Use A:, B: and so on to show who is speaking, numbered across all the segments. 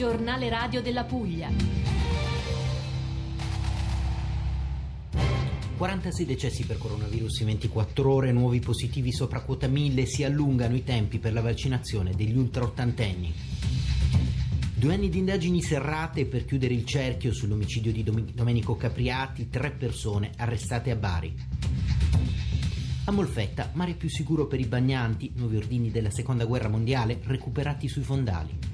A: Giornale Radio della Puglia.
B: 46 decessi per coronavirus in 24 ore, nuovi positivi sopra quota 1000, si allungano i tempi per la vaccinazione degli ultraottantenni. Due anni di indagini serrate per chiudere il cerchio sull'omicidio di Domenico Capriati, tre persone arrestate a Bari. A Molfetta, mare più sicuro per i bagnanti, nuovi ordini della seconda guerra mondiale recuperati sui fondali.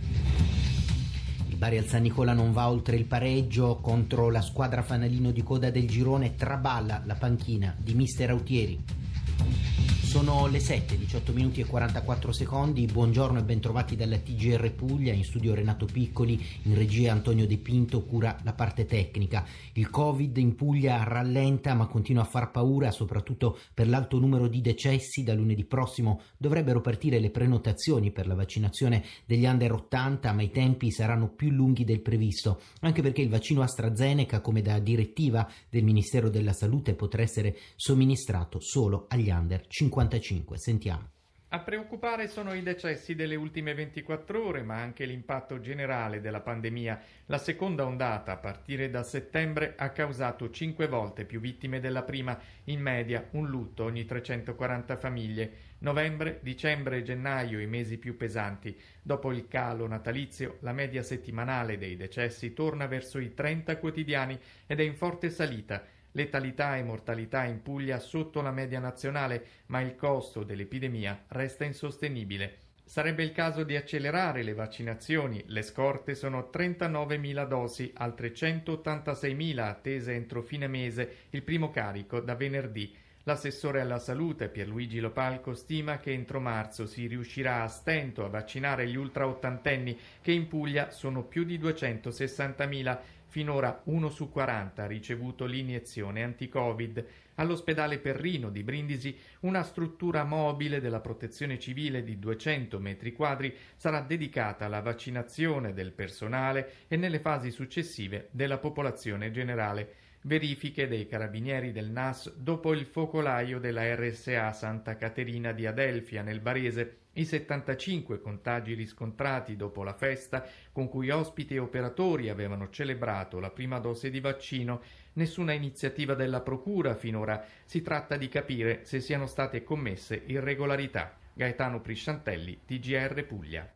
B: Il Bari al San Nicola non va oltre il pareggio contro la squadra fanalino di coda del girone traballa la panchina di mister Autieri. Sono le 7, 18 minuti e 44 secondi. Buongiorno e bentrovati dalla TGR Puglia. In studio Renato Piccoli, in regia Antonio De Pinto cura la parte tecnica. Il Covid in Puglia rallenta ma continua a far paura, soprattutto per l'alto numero di decessi. Da lunedì prossimo dovrebbero partire le prenotazioni per la vaccinazione degli under 80, ma i tempi saranno più lunghi del previsto, anche perché il vaccino AstraZeneca, come da direttiva del Ministero della Salute, potrà essere somministrato solo agli under 50. 95. Sentiamo.
C: A preoccupare sono i decessi delle ultime 24 ore, ma anche l'impatto generale della pandemia. La seconda ondata, a partire da settembre, ha causato 5 volte più vittime della prima, in media un lutto ogni 340 famiglie. Novembre, dicembre e gennaio i mesi più pesanti. Dopo il calo natalizio, la media settimanale dei decessi torna verso i 30 quotidiani ed è in forte salita letalità e mortalità in Puglia sotto la media nazionale, ma il costo dell'epidemia resta insostenibile. Sarebbe il caso di accelerare le vaccinazioni, le scorte sono 39.000 dosi, altre 186.000 attese entro fine mese, il primo carico da venerdì. L'assessore alla salute Pierluigi Lopalco stima che entro marzo si riuscirà a stento a vaccinare gli ultraottantenni che in Puglia sono più di 260.000 finora uno su 40 ha ricevuto l'iniezione anti-Covid. All'ospedale Perrino di Brindisi una struttura mobile della protezione civile di 200 metri quadri sarà dedicata alla vaccinazione del personale e nelle fasi successive della popolazione generale verifiche dei carabinieri del NAS dopo il focolaio della RSA Santa Caterina di Adelfia nel Barese, i 75 contagi riscontrati dopo la festa con cui ospiti e operatori avevano celebrato la prima dose di vaccino, nessuna iniziativa della Procura finora, si tratta di capire se siano state commesse irregolarità. Gaetano Prisciantelli, TGR Puglia.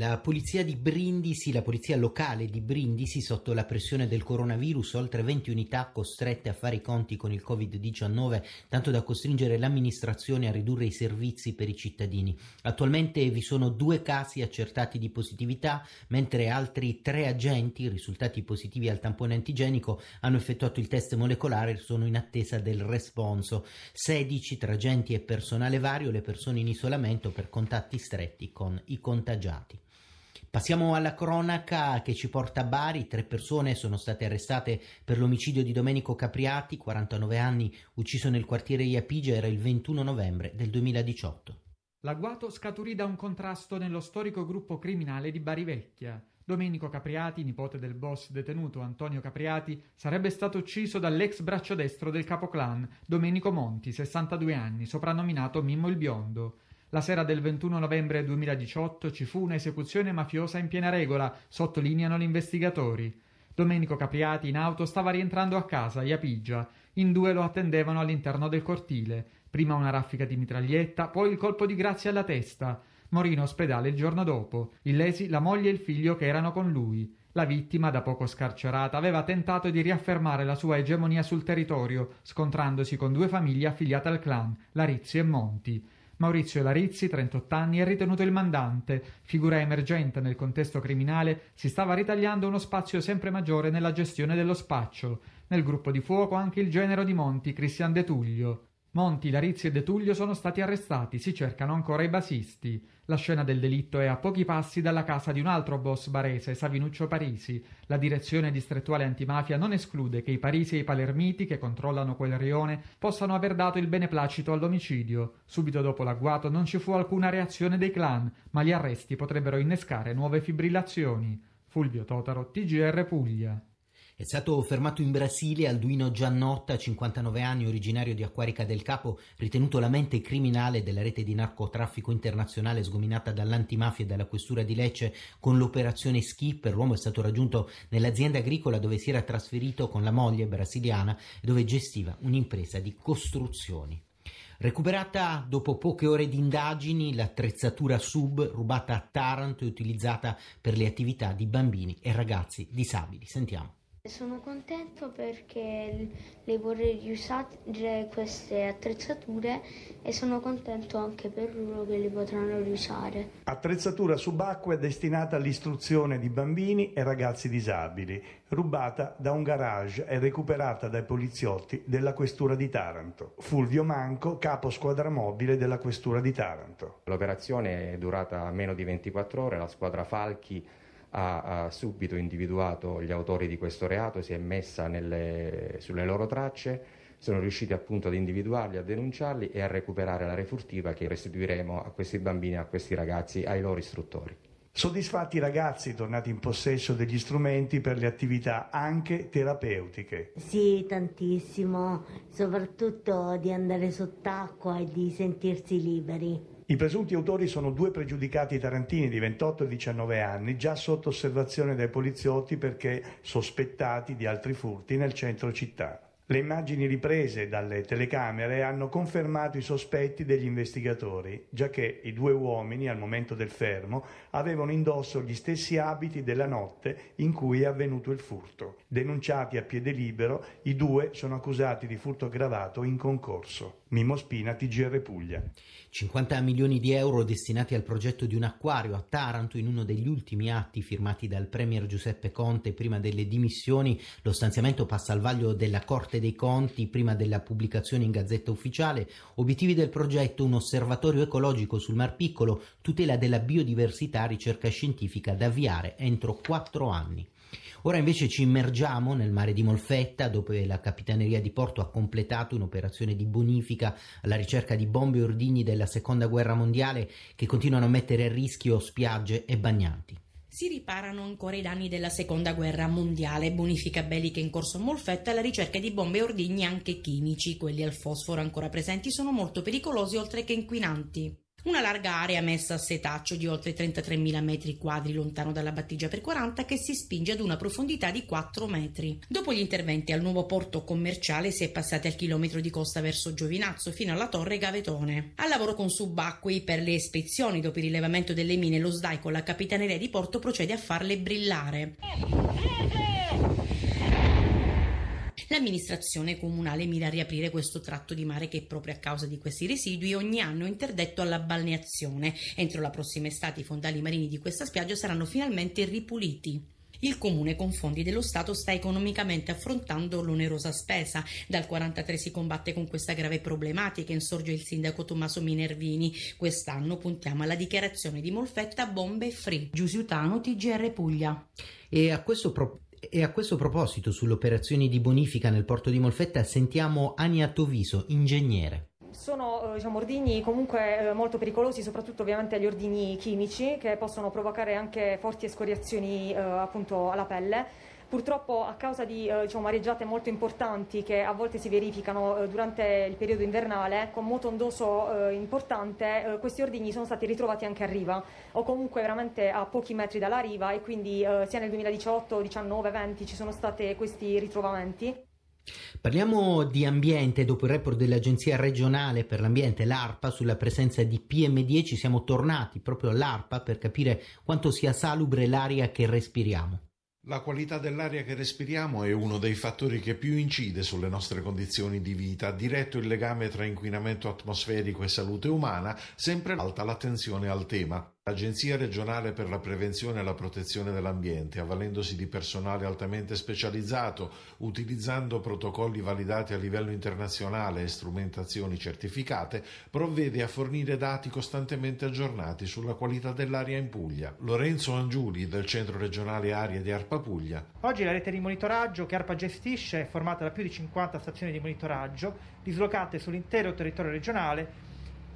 B: La polizia di Brindisi, la polizia locale di Brindisi, sotto la pressione del coronavirus, oltre 20 unità costrette a fare i conti con il Covid-19, tanto da costringere l'amministrazione a ridurre i servizi per i cittadini. Attualmente vi sono due casi accertati di positività, mentre altri tre agenti, risultati positivi al tampone antigenico, hanno effettuato il test molecolare e sono in attesa del responso. 16 tra agenti e personale vario, le persone in isolamento per contatti stretti con i contagiati. Passiamo alla cronaca che ci porta a Bari. Tre persone sono state arrestate per l'omicidio di Domenico Capriati, 49 anni, ucciso nel quartiere Iapige, era il 21 novembre del 2018.
D: L'agguato scaturì da un contrasto nello storico gruppo criminale di Bari Vecchia. Domenico Capriati, nipote del boss detenuto Antonio Capriati, sarebbe stato ucciso dall'ex braccio destro del capoclan, Domenico Monti, 62 anni, soprannominato Mimmo il Biondo. La sera del 21 novembre 2018 ci fu un'esecuzione mafiosa in piena regola, sottolineano gli investigatori. Domenico Capriati in auto stava rientrando a casa, Iapigia. In due lo attendevano all'interno del cortile. Prima una raffica di mitraglietta, poi il colpo di grazia alla testa. Morì in ospedale il giorno dopo. Illesi la moglie e il figlio che erano con lui. La vittima, da poco scarcerata, aveva tentato di riaffermare la sua egemonia sul territorio, scontrandosi con due famiglie affiliate al clan, Larizio e Monti. Maurizio Larizzi, 38 anni, è ritenuto il mandante. Figura emergente nel contesto criminale, si stava ritagliando uno spazio sempre maggiore nella gestione dello spaccio. Nel gruppo di fuoco anche il genero di Monti, Cristian De Tullio. Monti, Larizio e De Tullio sono stati arrestati, si cercano ancora i basisti. La scena del delitto è a pochi passi dalla casa di un altro boss barese, Savinuccio Parisi. La direzione distrettuale antimafia non esclude che i parisi e i palermiti che controllano quel rione possano aver dato il beneplacito all'omicidio. Subito dopo l'agguato non ci fu alcuna reazione dei clan, ma gli arresti potrebbero innescare nuove fibrillazioni.
B: Fulvio Totaro, TGR Puglia. È stato fermato in Brasile Alduino Giannotta, 59 anni, originario di Acquarica del Capo, ritenuto la mente criminale della rete di narcotraffico internazionale sgominata dall'antimafia e dalla questura di Lecce con l'operazione Skipper. L'uomo è stato raggiunto nell'azienda agricola dove si era trasferito con la moglie brasiliana e dove gestiva un'impresa di costruzioni. Recuperata dopo poche ore di indagini l'attrezzatura sub rubata a Taranto e utilizzata per le attività di bambini e ragazzi disabili. Sentiamo.
E: Sono contento perché le vorrei riusare queste attrezzature e sono contento anche per loro che le potranno riusare. Attrezzatura subacquea destinata all'istruzione di bambini e ragazzi disabili, rubata da un garage e recuperata dai poliziotti della Questura di Taranto. Fulvio Manco, capo squadra mobile della Questura di Taranto.
C: L'operazione è durata meno di 24 ore, la squadra Falchi ha, ha, subito individuato gli autori di questo reato, si è messa nelle, sulle loro tracce, sono riusciti appunto ad individuarli, a denunciarli e a recuperare la refurtiva che restituiremo a questi bambini, a questi ragazzi, ai loro istruttori.
E: Soddisfatti i ragazzi tornati in possesso degli strumenti per le attività anche terapeutiche. Sì, tantissimo, soprattutto di andare sott'acqua e di sentirsi liberi. I presunti autori sono due pregiudicati tarantini di 28 e 19 anni, già sotto osservazione dai poliziotti perché sospettati di altri furti nel centro città. Le immagini riprese dalle telecamere hanno confermato i sospetti degli investigatori, giacché i due uomini al momento del fermo avevano indosso gli stessi abiti della notte in cui è avvenuto il furto. Denunciati a piede libero, i due
B: sono accusati di furto aggravato in concorso. Mimo Spina, TGR Puglia. 50 milioni di euro destinati al progetto di un acquario a Taranto in uno degli ultimi atti firmati dal Premier Giuseppe Conte prima delle dimissioni. Lo stanziamento passa al vaglio della Corte dei Conti prima della pubblicazione in Gazzetta Ufficiale. Obiettivi del progetto un osservatorio ecologico sul Mar Piccolo, tutela della biodiversità, ricerca scientifica da avviare entro quattro anni. Ora invece ci immergiamo nel mare di Molfetta, dove la Capitaneria di Porto ha completato un'operazione di bonifica alla ricerca di bombe e ordigni della Seconda Guerra Mondiale che continuano a mettere a rischio spiagge e bagnanti.
A: Si riparano ancora i danni della seconda guerra mondiale, bonifica belliche in corso a Molfetta alla ricerca di bombe e ordigni anche chimici. Quelli al fosforo ancora presenti sono molto pericolosi oltre che inquinanti. Una larga area messa a setaccio di oltre 33.000 metri quadri lontano dalla battigia per 40 che si spinge ad una profondità di 4 metri. Dopo gli interventi al nuovo porto commerciale si è passati al chilometro di costa verso Giovinazzo fino alla torre Gavetone. Al lavoro con subacquei per le ispezioni dopo il rilevamento delle mine lo SDAI con la capitaneria di porto procede a farle brillare. L'amministrazione comunale mira a riaprire questo tratto di mare che proprio a causa di questi residui ogni anno è interdetto alla balneazione. Entro la prossima estate i fondali marini di questa spiaggia saranno finalmente ripuliti. Il comune con fondi dello Stato sta economicamente affrontando l'onerosa spesa. Dal 1943 si combatte con questa grave problematica, insorge il sindaco Tommaso Minervini. Quest'anno puntiamo alla dichiarazione di Molfetta Bombe Free. Giusiutano, TGR Puglia.
B: E a questo proposito e a questo proposito, sulle operazioni di bonifica nel porto di Molfetta, sentiamo Ania Toviso, ingegnere
A: sono eh, diciamo, ordigni comunque eh, molto pericolosi, soprattutto ovviamente agli ordigni chimici che possono provocare anche forti escoriazioni eh, appunto alla pelle Purtroppo a causa di eh, diciamo, mareggiate molto importanti che a volte si verificano eh, durante il periodo invernale, eh, con moto ondoso eh, importante, eh, questi ordigni sono stati ritrovati anche a riva o comunque veramente a pochi metri dalla riva e quindi eh, sia nel 2018, 19, 20 ci sono stati questi ritrovamenti.
B: Parliamo di ambiente, dopo il report dell'Agenzia regionale per l'ambiente, l'ARPA, sulla presenza di PM10, siamo tornati proprio all'ARPA per capire quanto sia salubre l'aria che respiriamo.
E: La qualità dell'aria che respiriamo è uno dei fattori che più incide sulle nostre condizioni di vita, diretto il legame tra inquinamento atmosferico e salute umana, sempre alta l'attenzione al tema. L'Agenzia regionale per la prevenzione e la protezione dell'ambiente, avvalendosi di personale altamente specializzato, utilizzando protocolli validati a livello internazionale e strumentazioni certificate, provvede a fornire dati costantemente aggiornati sulla qualità dell'aria in Puglia. Lorenzo Angiuli del Centro regionale Aria di Arpa Puglia.
D: Oggi la rete di monitoraggio che Arpa gestisce è formata da più di 50 stazioni di monitoraggio dislocate sull'intero territorio regionale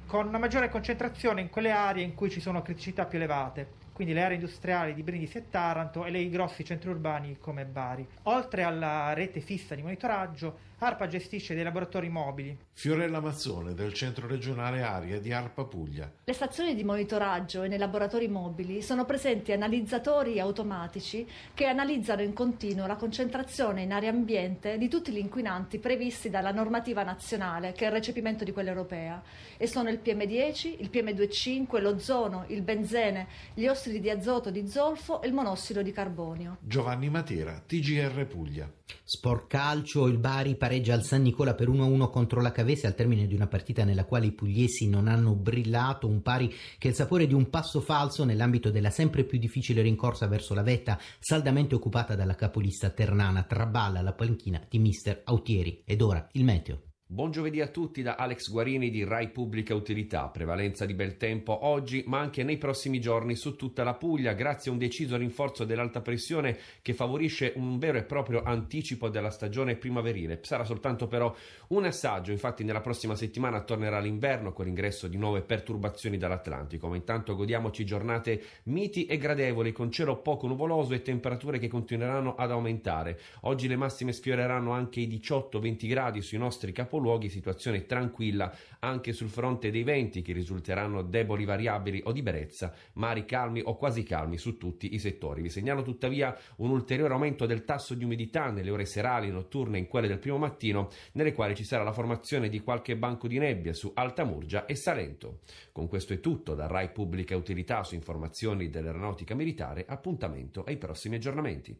D: con una maggiore concentrazione in quelle aree in cui ci sono criticità più elevate quindi le aree industriali di Brindisi e Taranto e i grossi centri urbani come Bari. Oltre alla rete fissa di monitoraggio, ARPA gestisce dei laboratori mobili.
E: Fiorella Mazzone del centro regionale aria di ARPA Puglia.
D: Le stazioni di monitoraggio e nei laboratori mobili sono presenti analizzatori automatici che analizzano in continuo la concentrazione in aria ambiente di tutti gli inquinanti previsti dalla normativa nazionale che è il recepimento di quella europea e sono il PM10, il PM25, l'ozono, il benzene, gli ossidi ossidi di azoto di zolfo e il monossido di carbonio.
B: Giovanni Matera, TGR Puglia. Sport calcio, il Bari pareggia al San Nicola per 1-1 contro la Cavese al termine di una partita nella quale i pugliesi non hanno brillato, un pari che è il sapore di un passo falso nell'ambito della sempre più difficile rincorsa verso la vetta saldamente occupata dalla capolista ternana, traballa la panchina di mister Autieri ed ora il meteo.
F: Buon giovedì a tutti da Alex Guarini di Rai Pubblica Utilità. Prevalenza di bel tempo oggi, ma anche nei prossimi giorni su tutta la Puglia, grazie a un deciso rinforzo dell'alta pressione che favorisce un vero e proprio anticipo della stagione primaverile. Sarà soltanto però un assaggio, infatti nella prossima settimana tornerà l'inverno con l'ingresso di nuove perturbazioni dall'Atlantico, ma intanto godiamoci giornate miti e gradevoli con cielo poco nuvoloso e temperature che continueranno ad aumentare. Oggi le massime sfioreranno anche i 18-20 gradi sui nostri capolari capoluoghi situazione tranquilla anche sul fronte dei venti che risulteranno deboli variabili o di brezza, mari calmi o quasi calmi su tutti i settori. Vi segnalo tuttavia un ulteriore aumento del tasso di umidità nelle ore serali, notturne e in quelle del primo mattino, nelle quali ci sarà la formazione di qualche banco di nebbia su Alta Murgia e Salento. Con questo è tutto da RAI Pubblica Utilità su informazioni dell'Aeronautica Militare, appuntamento ai
B: prossimi aggiornamenti.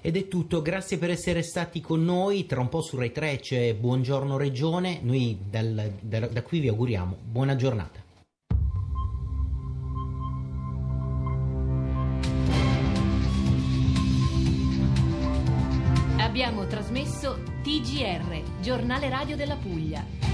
B: Ed è tutto, grazie per essere stati con noi, tra un po' su Rai 3 c'è Buongiorno Regione, noi dal, da, da qui vi auguriamo buona giornata.
A: Abbiamo trasmesso TGR, giornale radio della Puglia